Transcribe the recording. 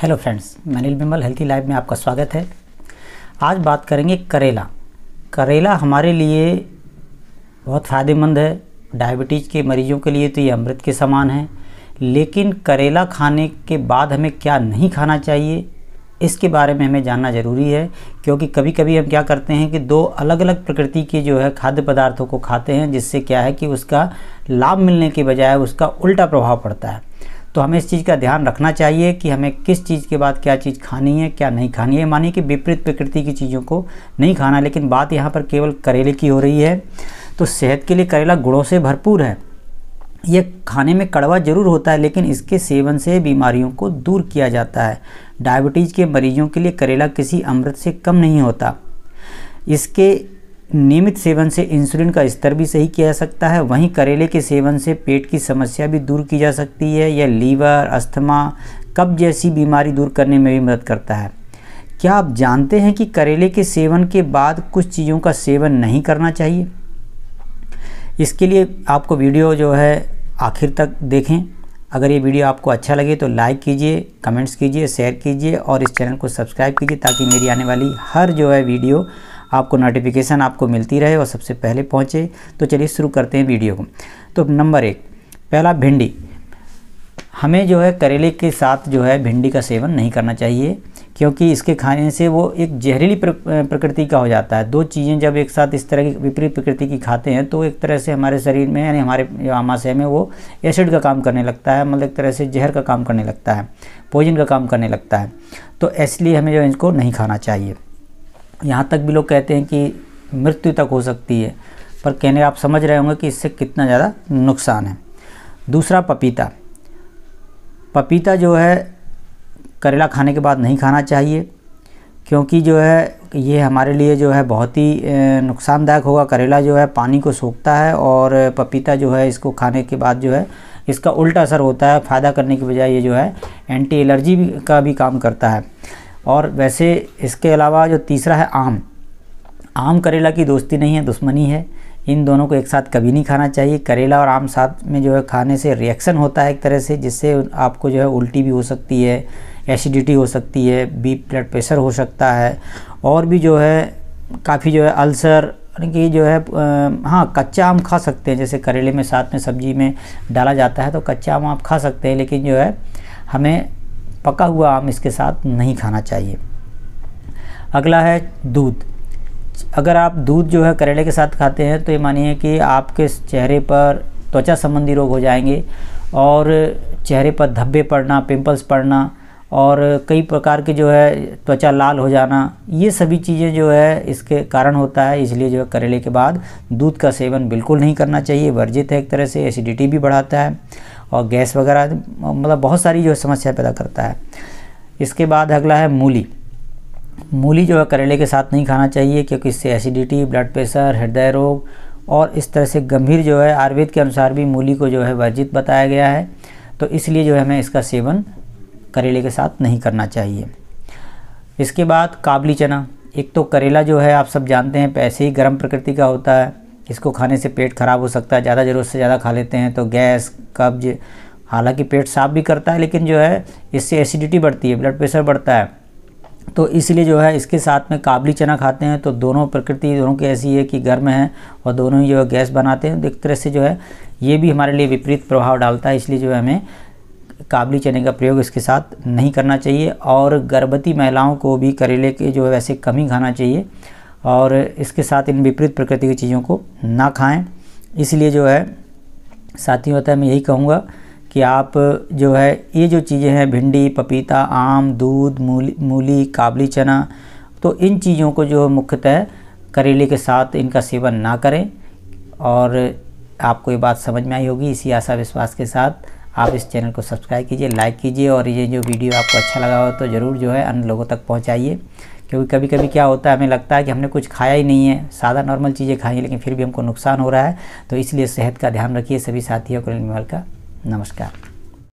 hello friends मैं नील Bimal healthy life में आपका स्वागत है आज बात करेंगे करेला करेला हमारे लिए बहुत फ़ायदेमंद है डायबिटीज़ के मरीजों के लिए तो ये अमृत के समान है लेकिन करेला खाने के बाद हमें क्या नहीं खाना चाहिए इसके बारे में हमें जानना ज़रूरी है क्योंकि कभी कभी हम क्या करते हैं कि दो अलग अलग प्रकृति के जो है खाद्य पदार्थों को खाते हैं जिससे क्या है कि उसका लाभ मिलने के बजाय उसका उल्टा प्रभाव पड़ता है तो हमें इस चीज़ का ध्यान रखना चाहिए कि हमें किस चीज़ के बाद क्या चीज़ खानी है क्या नहीं खानी है मानिए कि विपरीत प्रकृति की चीज़ों को नहीं खाना लेकिन बात यहाँ पर केवल करेले की हो रही है तो सेहत के लिए करेला गुड़ों से भरपूर है ये खाने में कड़वा जरूर होता है लेकिन इसके सेवन से बीमारियों को दूर किया जाता है डायबिटीज़ के मरीजों के लिए करेला किसी अमृत से कम नहीं होता इसके नियमित सेवन से इंसुलिन का स्तर भी सही किया जा सकता है वहीं करेले के सेवन से पेट की समस्या भी दूर की जा सकती है यह लीवर अस्थमा कब जैसी बीमारी दूर करने में भी मदद करता है क्या आप जानते हैं कि करेले के सेवन के बाद कुछ चीज़ों का सेवन नहीं करना चाहिए इसके लिए आपको वीडियो जो है आखिर तक देखें अगर ये वीडियो आपको अच्छा लगे तो लाइक कीजिए कमेंट्स कीजिए शेयर कीजिए और इस चैनल को सब्सक्राइब कीजिए ताकि मेरी आने वाली हर जो है वीडियो आपको नोटिफिकेशन आपको मिलती रहे और सबसे पहले पहुँचे तो चलिए शुरू करते हैं वीडियो को तो नंबर एक पहला भिंडी हमें जो है करेले के साथ जो है भिंडी का सेवन नहीं करना चाहिए क्योंकि इसके खाने से वो एक जहरीली प्रकृति का हो जाता है दो चीज़ें जब एक साथ इस तरह की विपरीत प्रकृति की खाते हैं तो एक तरह से हमारे शरीर में यानी हमारे आमाशय में वो एसिड का काम करने लगता है मतलब एक तरह से जहर का काम करने लगता है पोइजन का काम करने लगता है तो इसलिए हमें जो इनको नहीं खाना चाहिए यहाँ तक भी लोग कहते हैं कि मृत्यु तक हो सकती है पर कहने आप समझ रहे होंगे कि इससे कितना ज़्यादा नुकसान है दूसरा पपीता पपीता जो है करेला खाने के बाद नहीं खाना चाहिए क्योंकि जो है ये हमारे लिए जो है बहुत ही नुकसानदायक होगा करेला जो है पानी को सोखता है और पपीता जो है इसको खाने के बाद जो है इसका उल्टा असर होता है फ़ायदा करने की बजाय ये जो है एंटी एलर्जी का भी काम करता है और वैसे इसके अलावा जो तीसरा है आम आम करेला की दोस्ती नहीं है दुश्मनी है इन दोनों को एक साथ कभी नहीं खाना चाहिए करेला और आम साथ में जो है खाने से रिएक्शन होता है एक तरह से जिससे आपको जो है उल्टी भी हो सकती है एसिडिटी हो सकती है बी ब्लड प्रेशर हो सकता है और भी जो है काफ़ी जो है अल्सर यानी कि जो है आ, हाँ कच्चा आम खा सकते हैं जैसे करेले में साथ में सब्जी में डाला जाता है तो कच्चा आम आप खा सकते हैं लेकिन जो है हमें पका हुआ आम इसके साथ नहीं खाना चाहिए अगला है दूध अगर आप दूध जो है करेले के साथ खाते हैं तो ये मानिए कि आपके चेहरे पर त्वचा संबंधी रोग हो जाएंगे और चेहरे पर धब्बे पड़ना पिंपल्स पड़ना और कई प्रकार के जो है त्वचा लाल हो जाना ये सभी चीज़ें जो है इसके कारण होता है इसलिए जो है करेले के बाद दूध का सेवन बिल्कुल नहीं करना चाहिए वर्जित है एक तरह से एसिडिटी भी बढ़ाता है और गैस वगैरह मतलब बहुत सारी जो समस्या पैदा करता है इसके बाद अगला है मूली मूली जो है करेले के साथ नहीं खाना चाहिए क्योंकि इससे एसिडिटी ब्लड प्रेशर हृदय रोग और इस तरह से गंभीर जो है आयुर्वेद के अनुसार भी मूली को जो है वर्जित बताया गया है तो इसलिए जो है हमें इसका सेवन करेले के साथ नहीं करना चाहिए इसके बाद काबली चना एक तो करेला जो है आप सब जानते हैं पैसे ही गर्म प्रकृति का होता है इसको खाने से पेट खराब हो सकता है ज़्यादा ज़रूरत से ज़्यादा खा लेते हैं तो गैस कब्ज हालांकि पेट साफ भी करता है लेकिन जो है इससे एसिडिटी बढ़ती है ब्लड प्रेशर बढ़ता है तो इसलिए जो है इसके साथ में काबली चना खाते हैं तो दोनों प्रकृति दोनों की ऐसी है कि गर्म है और दोनों ही जो है गैस बनाते हैं तो एक तरह से जो है ये भी हमारे लिए विपरीत प्रभाव डालता है इसलिए जो है हमें काबली चने का प्रयोग इसके साथ नहीं करना चाहिए और गर्भवती महिलाओं को भी करेले के जो है वैसे कम ही खाना चाहिए और इसके साथ इन विपरीत प्रकृति की चीज़ों को ना खाएं इसलिए जो है साथियों होता है मैं यही कहूँगा कि आप जो है ये जो चीज़ें हैं भिंडी पपीता आम दूध मूली मूली काबली चना तो इन चीज़ों को जो मुख्यतः करेले के साथ इनका सेवन ना करें और आपको ये बात समझ में आई होगी इसी आशा विश्वास के साथ आप इस चैनल को सब्सक्राइब कीजिए लाइक कीजिए और ये जो वीडियो आपको अच्छा लगा हो तो ज़रूर जो है अन्य लोगों तक पहुँचाइए क्योंकि कभी कभी क्या होता है हमें लगता है कि हमने कुछ खाया ही नहीं है सादा नॉर्मल चीज़ें खाई हैं लेकिन फिर भी हमको नुकसान हो रहा है तो इसलिए सेहत का ध्यान रखिए सभी साथियों को निर्मल का नमस्कार